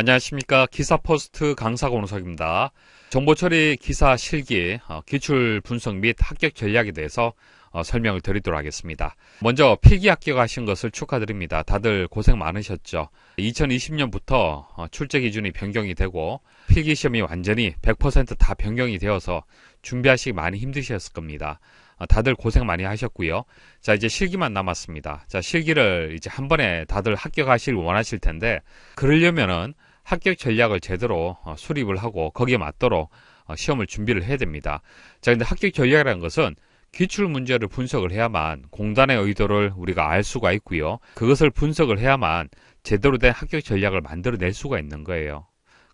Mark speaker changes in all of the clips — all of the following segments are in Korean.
Speaker 1: 안녕하십니까 기사포스트 강사고노석입니다. 정보처리 기사 실기, 어, 기출 분석 및 합격 전략에 대해서 어, 설명을 드리도록 하겠습니다. 먼저 필기 합격하신 것을 축하드립니다. 다들 고생 많으셨죠. 2020년부터 어, 출제 기준이 변경이 되고 필기 시험이 완전히 100%다 변경이 되어서 준비하시기 많이 힘드셨을 겁니다. 다들 고생 많이 하셨고요. 자 이제 실기만 남았습니다. 자 실기를 이제 한 번에 다들 합격하실 원하실 텐데 그러려면은 합격 전략을 제대로 어, 수립을 하고 거기에 맞도록 어, 시험을 준비를 해야 됩니다. 자, 근데 합격 전략이라는 것은 기출 문제를 분석을 해야만 공단의 의도를 우리가 알 수가 있고요. 그것을 분석을 해야만 제대로 된 합격 전략을 만들어낼 수가 있는 거예요.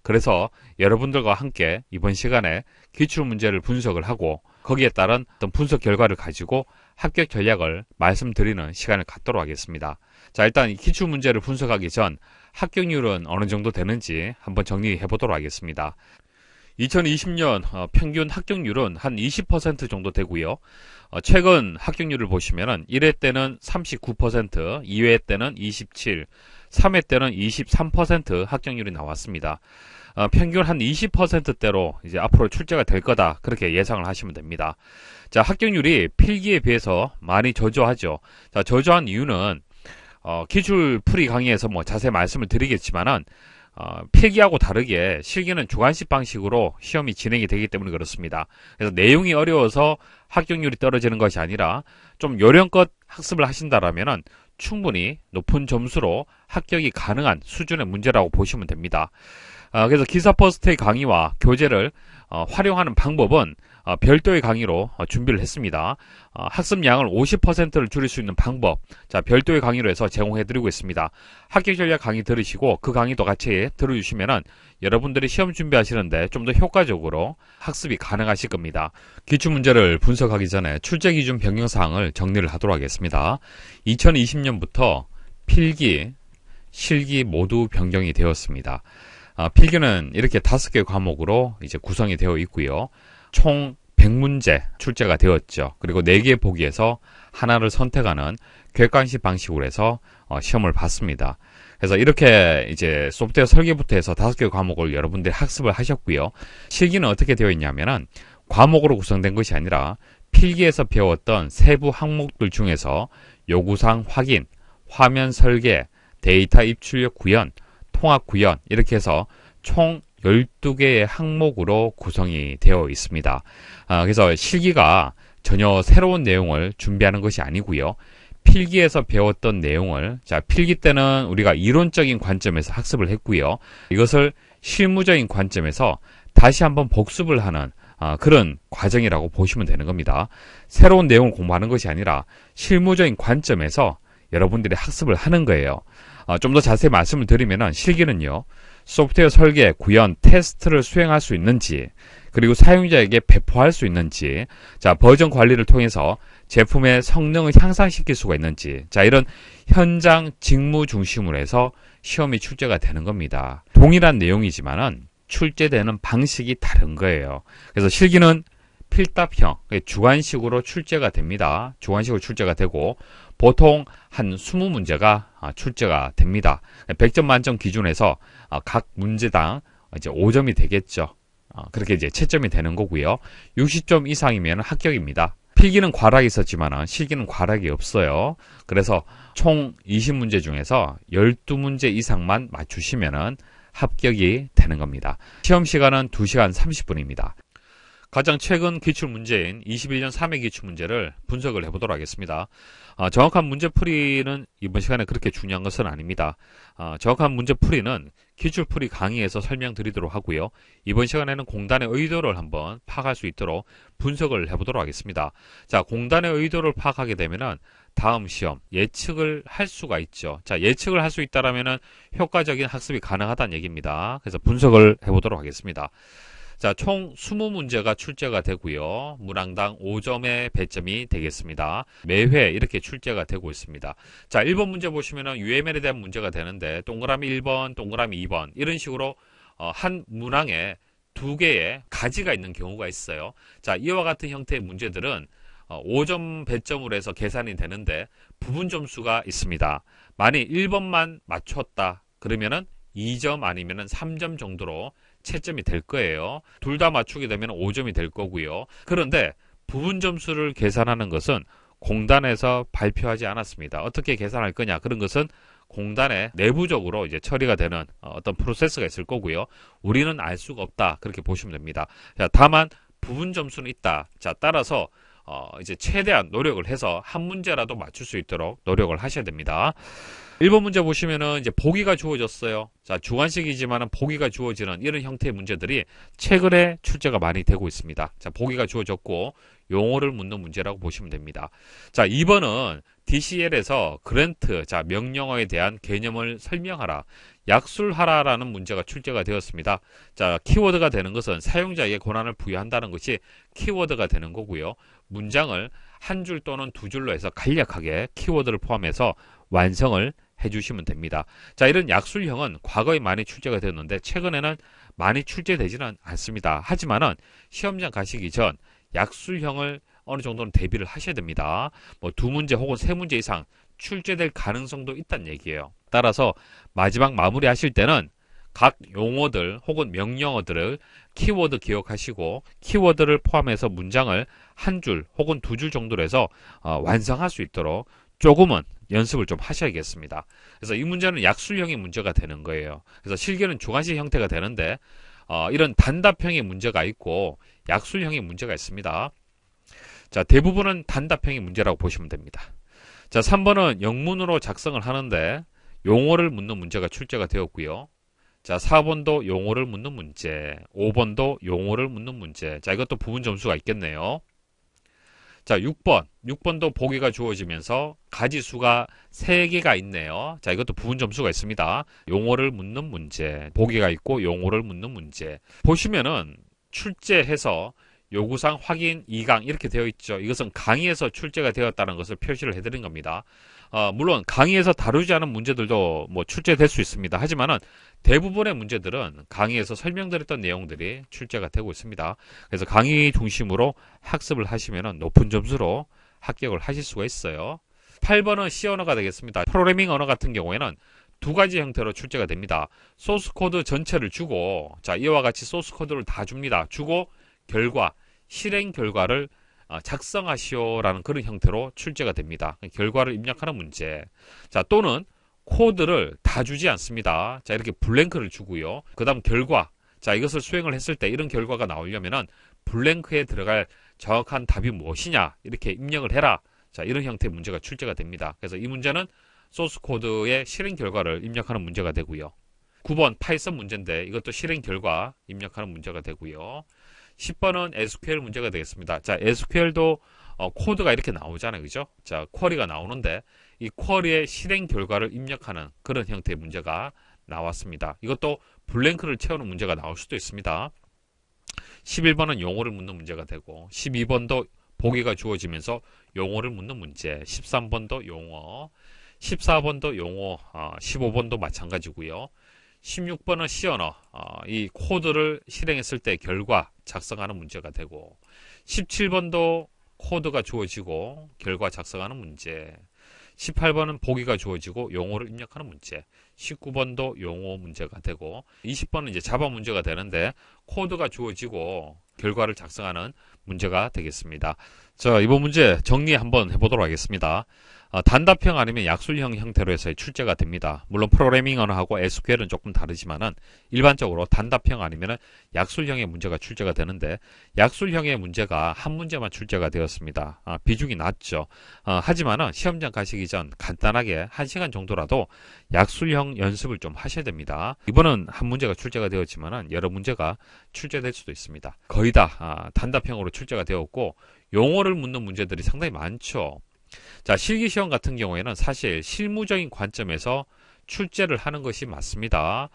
Speaker 1: 그래서 여러분들과 함께 이번 시간에 기출 문제를 분석을 하고 거기에 따른 어떤 분석 결과를 가지고 합격 전략을 말씀드리는 시간을 갖도록 하겠습니다. 자, 일단 기출 문제를 분석하기 전 합격률은 어느 정도 되는지 한번 정리해 보도록 하겠습니다. 2020년 어, 평균 합격률은 한 20% 정도 되고요. 어, 최근 합격률을 보시면 1회 때는 39%, 2회 때는 27, 3회 때는 23% 합격률이 나왔습니다. 어, 평균 한 20%대로 이제 앞으로 출제가 될 거다 그렇게 예상을 하시면 됩니다. 자 합격률이 필기에 비해서 많이 저조하죠. 자 저조한 이유는 어, 기출 풀이 강의에서 뭐 자세히 말씀을 드리겠지만은 어, 필기하고 다르게 실기는 주관식 방식으로 시험이 진행이 되기 때문에 그렇습니다. 그래서 내용이 어려워서 합격률이 떨어지는 것이 아니라 좀 요령껏 학습을 하신다라면은 충분히 높은 점수로 합격이 가능한 수준의 문제라고 보시면 됩니다. 어, 그래서 기사 포스트의 강의와 교재를 어, 활용하는 방법은 어, 별도의 강의로 어, 준비를 했습니다. 어, 학습량을 50%를 줄일 수 있는 방법, 자 별도의 강의로 해서 제공해드리고 있습니다. 합격 전략 강의 들으시고 그 강의도 같이 들어주시면은 여러분들이 시험 준비하시는데 좀 더 효과적으로 학습이 가능하실 겁니다. 기출 문제를 분석하기 전에 출제 기준 변경 사항을 정리를 하도록 하겠습니다. 2020년부터 필기, 실기 모두 변경이 되었습니다. 아, 필기는 이렇게 다섯 개 과목으로 이제 구성이 되어 있고요. 총 100문제 출제가 되었죠. 그리고 4개의 보기에서 하나를 선택하는 객관식 방식으로 해서 어, 시험을 봤습니다. 그래서 이렇게 이제 소프트웨어 설계부터 해서 5개 과목을 여러분들이 학습을 하셨고요. 실기는 어떻게 되어 있냐면은 과목으로 구성된 것이 아니라 필기에서 배웠던 세부 항목들 중에서 요구사항 확인, 화면 설계, 데이터 입출력 구현, 통합 구현 이렇게 해서 총 12개의 항목으로 구성이 되어 있습니다. 아, 그래서 실기가 전혀 새로운 내용을 준비하는 것이 아니고요. 필기에서 배웠던 내용을 자 필기 때는 우리가 이론적인 관점에서 학습을 했고요. 이것을 실무적인 관점에서 다시 한번 복습을 하는 아, 그런 과정이라고 보시면 되는 겁니다. 새로운 내용을 공부하는 것이 아니라 실무적인 관점에서 여러분들이 학습을 하는 거예요. 아, 좀 더 자세히 말씀을 드리면 실기는요. 소프트웨어 설계, 구현, 테스트를 수행할 수 있는지, 그리고 사용자에게 배포할 수 있는지, 자, 버전 관리를 통해서 제품의 성능을 향상시킬 수가 있는지, 자, 이런 현장 직무 중심으로 해서 시험이 출제가 되는 겁니다. 동일한 내용이지만은 출제되는 방식이 다른 거예요. 그래서 실기는 필답형, 주관식으로 출제가 됩니다. 주관식으로 출제가 되고, 보통 한 20문제가 아, 출제가 됩니다. 100점 만점 기준에서 아, 각 문제당 이제 5점이 되겠죠. 아, 그렇게 이제 채점이 되는 거고요. 60점 이상이면 합격입니다. 필기는 과락이 있었지만 실기는 과락이 없어요. 그래서 총 20문제 중에서 12문제 이상만 맞추시면 합격이 되는 겁니다. 시험 시간은 2시간 30분입니다. 가장 최근 기출문제인 21년 3회 기출문제를 분석을 해보도록 하겠습니다. 아, 정확한 문제풀이는 이번 시간에 그렇게 중요한 것은 아닙니다. 아, 정확한 문제풀이는 기출풀이 강의에서 설명드리도록 하고요. 이번 시간에는 공단의 의도를 한번 파악할 수 있도록 분석을 해보도록 하겠습니다. 자, 공단의 의도를 파악하게 되면은 다음 시험 예측을 할 수가 있죠. 자, 예측을 할 수 있다라면은 효과적인 학습이 가능하다는 얘기입니다. 그래서 분석을 해보도록 하겠습니다. 자, 총 20문제가 출제가 되고요. 문항당 5점의 배점이 되겠습니다. 매회 이렇게 출제가 되고 있습니다. 자, 1번 문제 보시면은 UML에 대한 문제가 되는데 동그라미 1번, 동그라미 2번 이런 식으로 어, 한 문항에 두 개의 가지가 있는 경우가 있어요. 자, 이와 같은 형태의 문제들은 5점 어, 배점으로 해서 계산이 되는데 부분 점수가 있습니다. 만일 1번만 맞췄다 그러면은 2점 아니면은 3점 정도로 채점이 될 거예요. 둘 다 맞추게 되면 5점이 될 거고요. 그런데 부분 점수를 계산하는 것은 공단에서 발표하지 않았습니다. 어떻게 계산할 거냐 그런 것은 공단에 내부적으로 이제 처리가 되는 어, 어떤 프로세스가 있을 거고요. 우리는 알 수가 없다 그렇게 보시면 됩니다. 자, 다만 부분 점수는 있다. 자, 따라서 어, 이제 최대한 노력을 해서 한 문제라도 맞출 수 있도록 노력을 하셔야 됩니다. 1번 문제 보시면은 이제 보기가 주어졌어요. 자, 주관식이지만은 보기가 주어지는 이런 형태의 문제들이 최근에 출제가 많이 되고 있습니다. 자, 보기가 주어졌고 용어를 묻는 문제라고 보시면 됩니다. 자, 2번은 DCL에서 그랜트, 자, 명령어에 대한 개념을 설명하라, 약술하라라는 문제가 출제가 되었습니다. 자, 키워드가 되는 것은 사용자에게 권한을 부여한다는 것이 키워드가 되는 거고요. 문장을 한 줄 또는 두 줄로 해서 간략하게 키워드를 포함해서 완성을 해주시면 됩니다. 자, 이런 약술형은 과거에 많이 출제가 되었는데 최근에는 많이 출제되지는 않습니다. 하지만은 시험장 가시기 전 약술형을 어느 정도는 대비를 하셔야 됩니다. 뭐 두 문제 혹은 세 문제 이상 출제될 가능성도 있다는 얘기예요. 따라서 마지막 마무리 하실 때는 각 용어들 혹은 명령어들을 키워드 기억하시고 키워드를 포함해서 문장을 한 줄 혹은 두 줄 정도로 해서 어, 완성할 수 있도록 조금은 연습을 좀 하셔야겠습니다. 그래서 이 문제는 약술형의 문제가 되는 거예요. 그래서 실기는 주관식 형태가 되는데 어, 이런 단답형의 문제가 있고 약술형의 문제가 있습니다. 자 대부분은 단답형의 문제라고 보시면 됩니다. 자 3번은 영문으로 작성을 하는데 용어를 묻는 문제가 출제가 되었고요. 자, 4번도 용어를 묻는 문제, 5번도 용어를 묻는 문제. 자, 이것도 부분 점수가 있겠네요. 자, 6번. 6번도 보기가 주어지면서 가지수가 3개가 있네요. 자, 이것도 부분 점수가 있습니다. 용어를 묻는 문제, 보기가 있고 용어를 묻는 문제. 보시면은 출제해서 요구상 확인 2강 이렇게 되어 있죠. 이것은 강의에서 출제가 되었다는 것을 표시를 해드린 겁니다. 어, 물론 강의에서 다루지 않은 문제들도 뭐 출제될 수 있습니다. 하지만은 대부분의 문제들은 강의에서 설명드렸던 내용들이 출제가 되고 있습니다. 그래서 강의 중심으로 학습을 하시면 높은 점수로 합격을 하실 수가 있어요. 8번은 C 언어가 되겠습니다. 프로그래밍 언어 같은 경우에는 두 가지 형태로 출제가 됩니다. 소스 코드 전체를 주고 자 이와 같이 소스 코드를 다 줍니다. 주고 결과 실행 결과를 어, 작성하시오라는 그런 형태로 출제가 됩니다. 결과를 입력하는 문제. 자, 또는 코드를 다 주지 않습니다. 자, 이렇게 블랭크를 주고요. 그 다음 결과. 자, 이것을 수행을 했을 때 이런 결과가 나오려면은 블랭크에 들어갈 정확한 답이 무엇이냐. 이렇게 입력을 해라. 자, 이런 형태의 문제가 출제가 됩니다. 그래서 이 문제는 소스 코드의 실행 결과를 입력하는 문제가 되고요. 9번 파이썬 문제인데 이것도 실행 결과 입력하는 문제가 되고요. 10번은 SQL 문제가 되겠습니다. 자, SQL도 어, 코드가 이렇게 나오잖아요. 그죠? 자, 쿼리가 나오는데 이 쿼리의 실행 결과를 입력하는 그런 형태의 문제가 나왔습니다. 이것도 블랭크를 채우는 문제가 나올 수도 있습니다. 11번은 용어를 묻는 문제가 되고 12번도 보기가 주어지면서 용어를 묻는 문제 13번도 용어 14번도 용어 15번도 어, 마찬가지고요. 16번은 C언어, 어, 이 코드를 실행했을 때 결과 작성하는 문제가 되고 17번도 코드가 주어지고 결과 작성하는 문제 18번은 보기가 주어지고 용어를 입력하는 문제 19번도 용어 문제가 되고 20번은 이제 자바 문제가 되는데 코드가 주어지고 결과를 작성하는 문제가 되겠습니다. 자 이번 문제 정리 한번 해보도록 하겠습니다. 어, 단답형 아니면 약술형 형태로 해서 출제가 됩니다. 물론 프로그래밍 언어하고 SQL은 조금 다르지만은 일반적으로 단답형 아니면 약술형의 문제가 출제가 되는데 약술형의 문제가 한 문제만 출제가 되었습니다. 아, 비중이 낮죠. 아, 하지만은 시험장 가시기 전 간단하게 한 시간 정도라도 약술형 연습을 좀 하셔야 됩니다. 이번은 한 문제가 출제가 되었지만은 여러 문제가 출제될 수도 있습니다. 거의 다 아, 단답형으로 출제가 되었고 용어를 묻는 문제들이 상당히 많죠. 자, 실기시험 같은 경우에는 사실 실무적인 관점에서 출제를 하는 것이 맞습니다.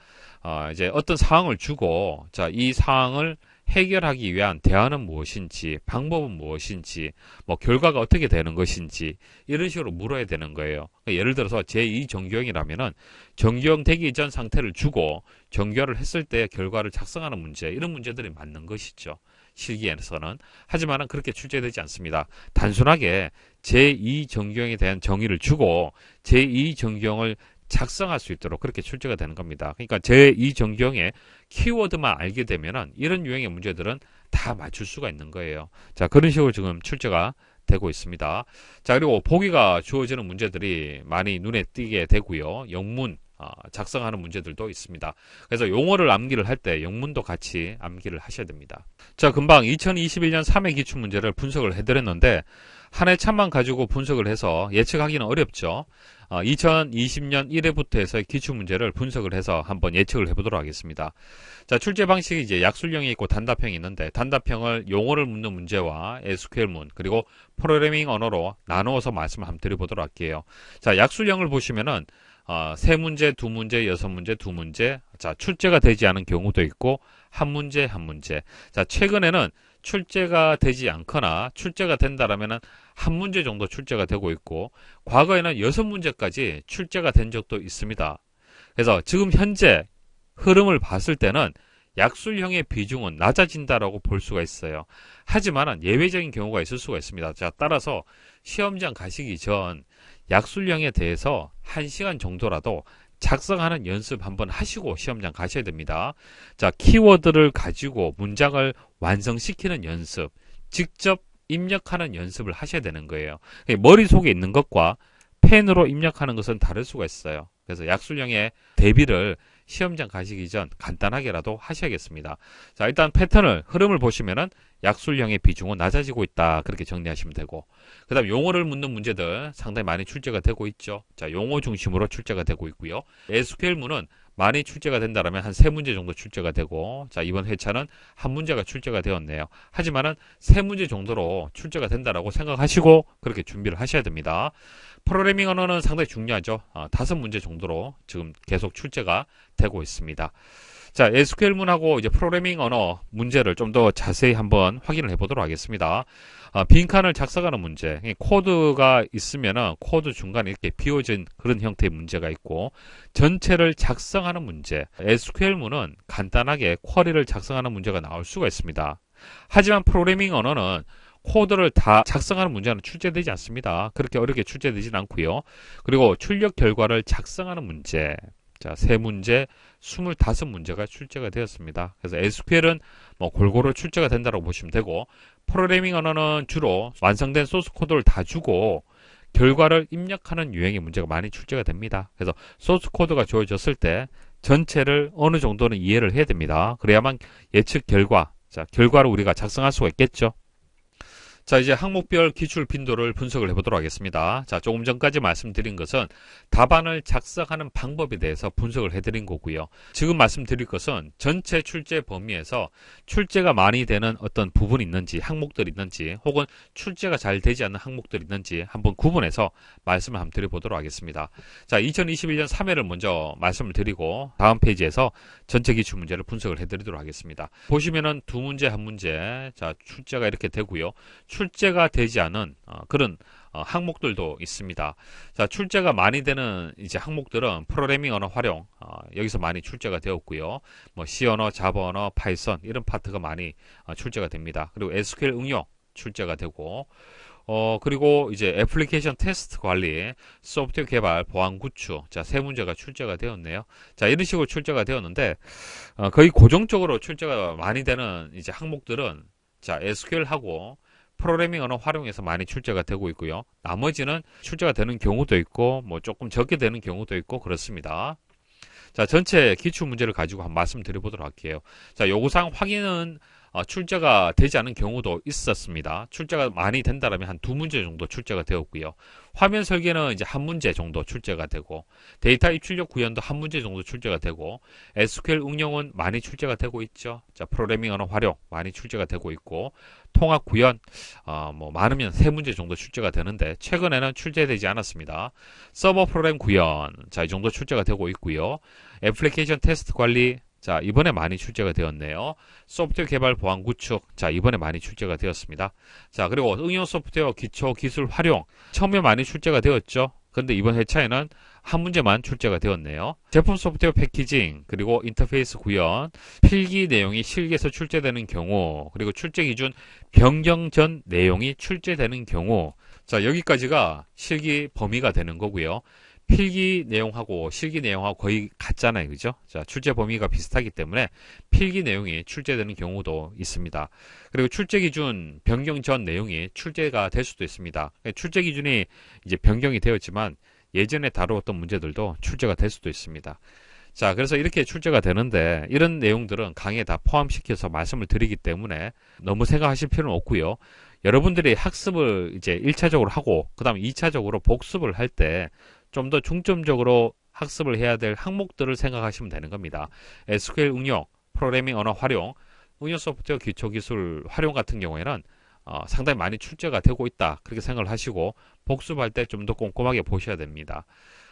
Speaker 1: 어, 이제 어떤 사항을 주고, 자, 이 사항을 해결하기 위한 대안은 무엇인지, 방법은 무엇인지, 뭐 결과가 어떻게 되는 것인지 이런 식으로 물어야 되는 거예요. 그러니까 예를 들어서 제2 정규형이라면은 정규형 되기 전 상태를 주고 정결을 했을 때 결과를 작성하는 문제 이런 문제들이 맞는 것이죠. 시기에서는 하지만 은 그렇게 출제되지 않습니다. 단순하게 제2정경에 대한 정의를 주고 제2정경을 작성할 수 있도록 그렇게 출제가 되는 겁니다. 그러니까 제2정경의 키워드만 알게 되면 이런 유형의 문제들은 다 맞출 수가 있는 거예요. 자 그런 식으로 지금 출제가 되고 있습니다. 자 그리고 보기가 주어지는 문제들이 많이 눈에 띄게 되고요. 영문, 어, 작성하는 문제들도 있습니다. 그래서 용어를 암기를 할 때 영문도 같이 암기를 하셔야 됩니다. 자, 금방 2021년 3회 기출문제를 분석을 해드렸는데 한 해 참만 가지고 분석을 해서 예측하기는 어렵죠. 2020년 어, 1회부터 해서 기출문제를 분석을 해서 한번 예측을 해보도록 하겠습니다. 자, 출제 방식이 이제 약술형이 있고 단답형이 있는데 단답형을 용어를 묻는 문제와 SQL문 그리고 프로그래밍 언어로 나누어서 말씀을 한번 드려보도록 할게요. 자, 약술형을 보시면은 어, 세 문제, 두 문제, 여섯 문제, 두 문제. 자, 출제가 되지 않은 경우도 있고 한 문제, 한 문제. 자, 최근에는 출제가 되지 않거나 출제가 된다라면은 한 문제 정도 출제가 되고 있고 과거에는 여섯 문제까지 출제가 된 적도 있습니다. 그래서 지금 현재 흐름을 봤을 때는 약술형의 비중은 낮아진다라고 볼 수가 있어요. 하지만 예외적인 경우가 있을 수가 있습니다. 자, 따라서 시험장 가시기 전 약술량에 대해서 1시간 정도라도 작성하는 연습 한번 하시고 시험장 가셔야 됩니다. 자, 키워드를 가지고 문장을 완성시키는 연습, 직접 입력하는 연습을 하셔야 되는 거예요. 머릿속에 있는 것과 펜으로 입력하는 것은 다를 수가 있어요. 그래서 약술형의 대비를 시험장 가시기 전 간단하게라도 하셔야겠습니다. 자, 일단 패턴을 흐름을 보시면은 약술형의 비중은 낮아지고 있다. 그렇게 정리하시면 되고. 그다음 용어를 묻는 문제들 상당히 많이 출제가 되고 있죠. 자, 용어 중심으로 출제가 되고 있고요. SQL문은 많이 출제가 된다면 한 세 문제 정도 출제가 되고 자 이번 회차는 한 문제가 출제가 되었네요. 하지만은 세 문제 정도로 출제가 된다라고 생각하시고 그렇게 준비를 하셔야 됩니다. 프로그래밍 언어는 상당히 중요하죠. 아, 다섯 문제 정도로 지금 계속 출제가 되고 있습니다. 자, SQL 문하고 이제 프로그래밍 언어 문제를 좀 더 자세히 한번 확인을 해보도록 하겠습니다. 아, 빈칸을 작성하는 문제. 코드가 있으면 코드 중간에 이렇게 비워진 그런 형태의 문제가 있고 전체를 작성하는 문제. SQL문은 간단하게 쿼리를 작성하는 문제가 나올 수가 있습니다. 하지만 프로그래밍 언어는 코드를 다 작성하는 문제는 출제되지 않습니다. 그렇게 어렵게 출제되진 않고요. 그리고 출력 결과를 작성하는 문제. 자, 세 문제, 25문제가 출제가 되었습니다. 그래서 SQL은 뭐 골고루 출제가 된다고 보시면 되고, 프로그래밍 언어는 주로 완성된 소스 코드를 다 주고, 결과를 입력하는 유형의 문제가 많이 출제가 됩니다. 그래서 소스 코드가 주어졌을 때 전체를 어느 정도는 이해를 해야 됩니다. 그래야만 예측 결과, 자, 결과를 우리가 작성할 수가 있겠죠. 자, 이제 항목별 기출 빈도를 분석을 해보도록 하겠습니다. 자, 조금 전까지 말씀드린 것은 답안을 작성하는 방법에 대해서 분석을 해드린 거고요. 지금 말씀드릴 것은 전체 출제 범위에서 출제가 많이 되는 어떤 부분이 있는지, 항목들이 있는지, 혹은 출제가 잘 되지 않는 항목들이 있는지 한번 구분해서 말씀을 한번 드려보도록 하겠습니다. 자, 2021년 3회를 먼저 말씀을 드리고 다음 페이지에서 전체 기출 문제를 분석을 해드리도록 하겠습니다. 보시면은 두 문제, 한 문제, 자, 출제가 이렇게 되고요. 출제가 되지 않은 어, 그런 어, 항목들도 있습니다. 자, 출제가 많이 되는 이제 항목들은 프로그래밍 언어 활용 어, 여기서 많이 출제가 되었고요. 뭐 C 언어, 자바 언어, 파이썬 이런 파트가 많이 출제가 됩니다. 그리고 SQL 응용 출제가 되고 어, 그리고 이제 애플리케이션 테스트 관리, 소프트웨어 개발, 보안 구축, 자, 세 문제가 출제가 되었네요. 자, 이런 식으로 출제가 되었는데, 어, 거의 고정적으로 출제가 많이 되는 이제 항목들은, 자, SQL하고 프로그래밍 언어 활용해서 많이 출제가 되고 있고요. 나머지는 출제가 되는 경우도 있고 뭐 조금 적게 되는 경우도 있고 그렇습니다. 자, 전체 기출 문제를 가지고 한번 말씀드려 보도록 할게요. 자, 요구사항 확인은 아, 출제가 되지 않은 경우도 있었습니다. 출제가 많이 된다면 한 두 문제 정도 출제가 되었고요. 화면 설계는 이제 한 문제 정도 출제가 되고 데이터 입출력 구현도 한 문제 정도 출제가 되고 SQL 응용은 많이 출제가 되고 있죠. 자, 프로그래밍 언어 활용 많이 출제가 되고 있고 통합 구현 어, 뭐 많으면 세 문제 정도 출제가 되는데 최근에는 출제되지 않았습니다. 서버 프로그램 구현 자, 이 정도 출제가 되고 있고요. 애플리케이션 테스트 관리 자, 이번에 많이 출제가 되었네요. 소프트웨어 개발 보안 구축. 자, 이번에 많이 출제가 되었습니다. 자, 그리고 응용 소프트웨어 기초 기술 활용. 처음에 많이 출제가 되었죠. 근데 이번 회차에는 한 문제만 출제가 되었네요. 제품 소프트웨어 패키징, 그리고 인터페이스 구현, 필기 내용이 실기에서 출제되는 경우, 그리고 출제 기준 변경 전 내용이 출제되는 경우. 자, 여기까지가 실기 범위가 되는 거고요. 필기 내용하고 실기 내용하고 거의 같잖아요. 그죠? 자, 출제 범위가 비슷하기 때문에 필기 내용이 출제되는 경우도 있습니다. 그리고 출제 기준 변경 전 내용이 출제가 될 수도 있습니다. 출제 기준이 이제 변경이 되었지만 예전에 다루었던 문제들도 출제가 될 수도 있습니다. 자, 그래서 이렇게 출제가 되는데 이런 내용들은 강의에 다 포함시켜서 말씀을 드리기 때문에 너무 생각하실 필요는 없고요. 여러분들이 학습을 이제 1차적으로 하고 그다음 2차적으로 복습을 할때 좀더 중점적으로 학습을 해야 될 항목들을 생각하시면 되는 겁니다. SQL 응용, 프로그래밍 언어 활용, 응용 소프트웨어 기초기술 활용 같은 경우에는 어, 상당히 많이 출제가 되고 있다 그렇게 생각을 하시고 복습할 때 좀 더 꼼꼼하게 보셔야 됩니다.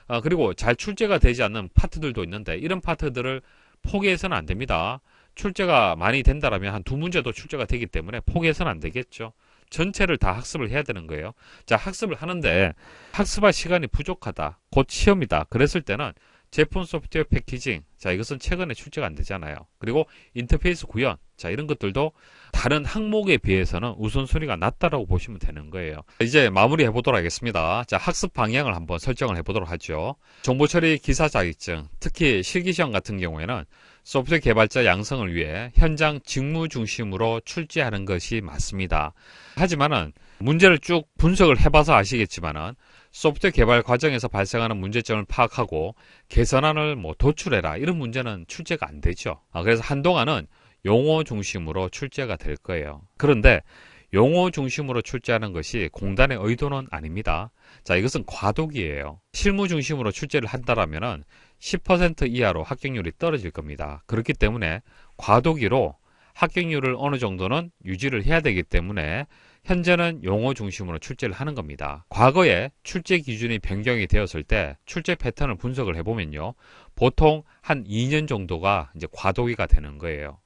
Speaker 1: 어, 그리고 잘 출제가 되지 않는 파트들도 있는데 이런 파트들을 포기해서는 안 됩니다. 출제가 많이 된다라면 한 두 문제도 출제가 되기 때문에 포기해서는 안 되겠죠. 전체를 다 학습을 해야 되는 거예요. 자, 학습을 하는데 학습할 시간이 부족하다. 곧 시험이다. 그랬을 때는 제품 소프트웨어 패키징. 자, 이것은 최근에 출제가 안 되잖아요. 그리고 인터페이스 구현. 자, 이런 것들도 다른 항목에 비해서는 우선순위가 낮다라고 보시면 되는 거예요. 이제 마무리해 보도록 하겠습니다. 자, 학습 방향을 한번 설정을 해 보도록 하죠. 정보 처리 기사 자격증, 특히 실기 시험 같은 경우에는 소프트웨어 개발자 양성을 위해 현장 직무 중심으로 출제하는 것이 맞습니다. 하지만은 문제를 쭉 분석을 해봐서 아시겠지만은 소프트웨어 개발 과정에서 발생하는 문제점을 파악하고 개선안을 뭐 도출해라 이런 문제는 출제가 안 되죠. 아, 그래서 한동안은 용어 중심으로 출제가 될 거예요. 그런데 용어 중심으로 출제하는 것이 공단의 의도는 아닙니다. 자, 이것은 과도기예요. 실무 중심으로 출제를 한다라면10% 이하로 합격률이 떨어질 겁니다. 그렇기 때문에 과도기로 합격률을 어느 정도는 유지를 해야 되기 때문에 현재는 용어 중심으로 출제를 하는 겁니다. 과거에 출제 기준이 변경이 되었을 때 출제 패턴을 분석을 해보면요. 보통 한 2년 정도가 이제 과도기가 되는 거예요.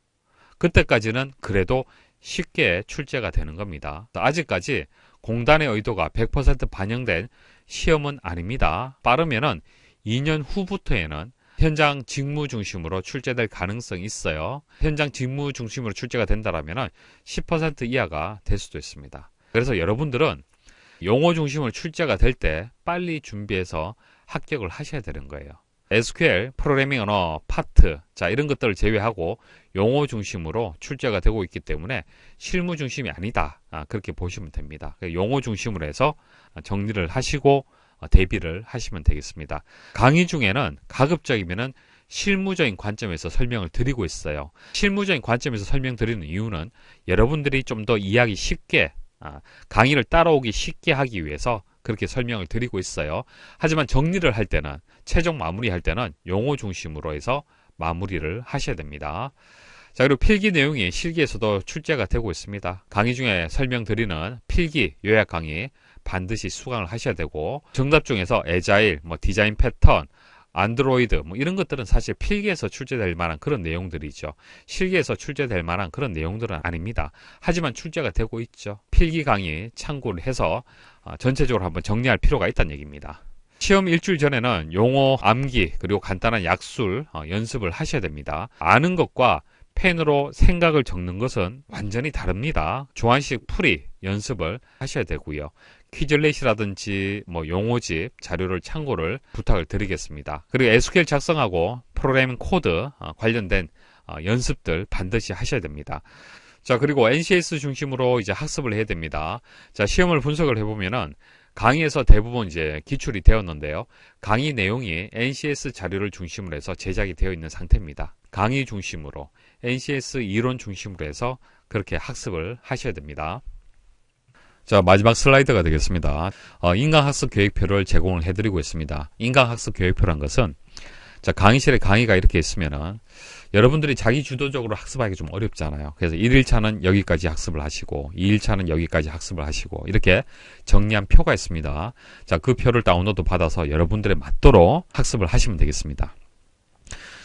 Speaker 1: 그때까지는 그래도 쉽게 출제가 되는 겁니다. 아직까지 공단의 의도가 100% 반영된 시험은 아닙니다. 빠르면은 2년 후부터에는 현장 직무 중심으로 출제될 가능성이 있어요. 현장 직무 중심으로 출제가 된다라면 10% 이하가 될 수도 있습니다. 그래서 여러분들은 용어 중심으로 출제가 될 때 빨리 준비해서 합격을 하셔야 되는 거예요. SQL, 프로그래밍 언어, 파트, 자, 이런 것들을 제외하고 용어 중심으로 출제가 되고 있기 때문에 실무 중심이 아니다. 아, 그렇게 보시면 됩니다. 용어 중심으로 해서 정리를 하시고 어, 대비를 하시면 되겠습니다. 강의 중에는 가급적이면 실무적인 관점에서 설명을 드리고 있어요. 실무적인 관점에서 설명드리는 이유는 여러분들이 좀 더 이해하기 쉽게 아, 강의를 따라오기 쉽게 하기 위해서 그렇게 설명을 드리고 있어요. 하지만 정리를 할 때는 최종 마무리할 때는 용어 중심으로 해서 마무리를 하셔야 됩니다. 자 그리고 필기 내용이 실기에서도 출제가 되고 있습니다. 강의 중에 설명드리는 필기 요약 강의 반드시 수강을 하셔야 되고 정답 중에서 에자일, 뭐 디자인 패턴, 안드로이드 뭐 이런 것들은 사실 필기에서 출제될 만한 그런 내용들이죠. 실기에서 출제될 만한 그런 내용들은 아닙니다. 하지만 출제가 되고 있죠. 필기 강의 참고를 해서 어, 전체적으로 한번 정리할 필요가 있다는 얘기입니다. 시험 일주일 전에는 용어 암기 그리고 간단한 약술 어, 연습을 하셔야 됩니다. 아는 것과 펜으로 생각을 적는 것은 완전히 다릅니다. 조한식 풀이 연습을 하셔야 되고요. 퀴즐렛이라든지 뭐 용어집 자료를 참고를 부탁을 드리겠습니다. 그리고 SQL 작성하고 프로그램 코드 어, 관련된 어, 연습들 반드시 하셔야 됩니다. 자, 그리고 NCS 중심으로 이제 학습을 해야 됩니다. 자, 시험을 분석을 해보면은 강의에서 대부분 이제 기출이 되었는데요. 강의 내용이 NCS 자료를 중심으로 해서 제작이 되어 있는 상태입니다. 강의 중심으로, NCS 이론 중심으로 해서 그렇게 학습을 하셔야 됩니다. 자 마지막 슬라이드가 되겠습니다. 어, 인강학습 계획표를 제공을 해드리고 있습니다. 인강학습 계획표란 것은 자 강의실에 강의가 이렇게 있으면은 여러분들이 자기 주도적으로 학습하기 좀 어렵잖아요. 그래서 1일차는 여기까지 학습을 하시고 2일차는 여기까지 학습을 하시고 이렇게 정리한 표가 있습니다. 자 그 표를 다운로드 받아서 여러분들의 맞도록 학습을 하시면 되겠습니다.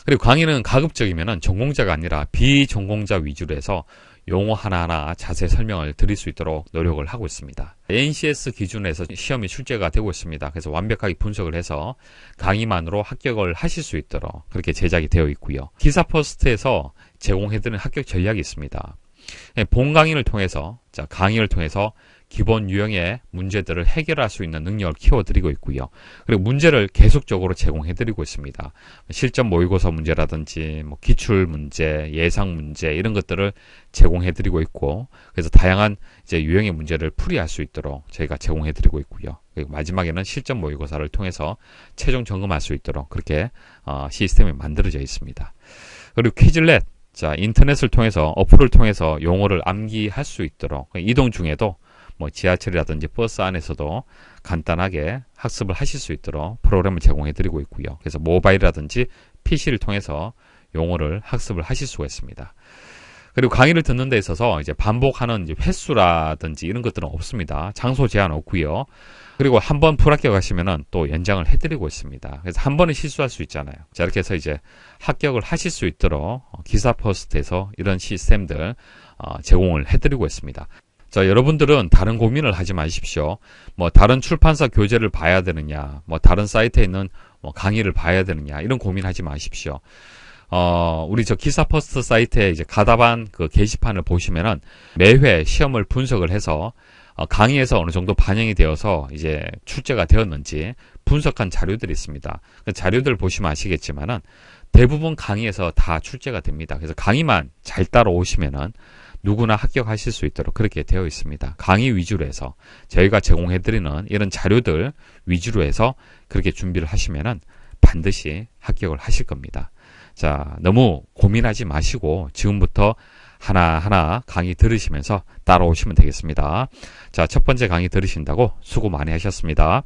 Speaker 1: 그리고 강의는 가급적이면 전공자가 아니라 비전공자 위주로 해서 용어 하나하나 자세히 설명을 드릴 수 있도록 노력을 하고 있습니다. NCS 기준에서 시험이 출제가 되고 있습니다. 그래서 완벽하게 분석을 해서 강의만으로 합격을 하실 수 있도록 그렇게 제작이 되어 있고요. 기사 포스트에서 제공해드리는 합격 전략이 있습니다. 예, 본 강의를 통해서 자 강의를 통해서 기본 유형의 문제들을 해결할 수 있는 능력을 키워드리고 있고요. 그리고 문제를 계속적으로 제공해드리고 있습니다. 실전 모의고사 문제라든지 뭐 기출 문제, 예상 문제 이런 것들을 제공해드리고 있고 그래서 다양한 이제 유형의 문제를 풀이할 수 있도록 저희가 제공해드리고 있고요. 그리고 마지막에는 실전 모의고사를 통해서 최종 점검할 수 있도록 그렇게 어, 시스템이 만들어져 있습니다. 그리고 퀴즐렛자 인터넷을 통해서 어플을 통해서 용어를 암기할 수 있도록 그 이동 중에도 뭐 지하철이라든지 버스 안에서도 간단하게 학습을 하실 수 있도록 프로그램을 제공해 드리고 있고요. 그래서 모바일이라든지 PC를 통해서 용어를 학습을 하실 수가 있습니다. 그리고 강의를 듣는 데 있어서 이제 반복하는 이제 횟수라든지 이런 것들은 없습니다. 장소 제한 없고요. 그리고 한 번 불합격 하시면은 또 연장을 해드리고 있습니다. 그래서 한 번에 실수할 수 있잖아요. 자, 이렇게 해서 이제 합격을 하실 수 있도록 기사 포스트에서 이런 시스템들 어, 제공을 해드리고 있습니다. 자, 그러니까 여러분들은 다른 고민을 하지 마십시오. 뭐 다른 출판사 교재를 봐야 되느냐, 뭐 다른 사이트에 있는 뭐 강의를 봐야 되느냐 이런 고민하지 마십시오. 어, 우리 저 기사 퍼스트 사이트에 이제 가다반 그 게시판을 보시면은 매회 시험을 분석을 해서 어, 강의에서 어느 정도 반영이 되어서 이제 출제가 되었는지 분석한 자료들이 있습니다. 그 자료들 보시면 아시겠지만은 대부분 강의에서 다 출제가 됩니다. 그래서 강의만 잘 따라오시면은 누구나 합격하실 수 있도록 그렇게 되어 있습니다. 강의 위주로 해서 저희가 제공해드리는 이런 자료들 위주로 해서 그렇게 준비를 하시면은 반드시 합격을 하실 겁니다. 자, 너무 고민하지 마시고 지금부터 하나하나 강의 들으시면서 따라오시면 되겠습니다. 자, 첫 번째 강의 들으신다고 수고 많이 하셨습니다.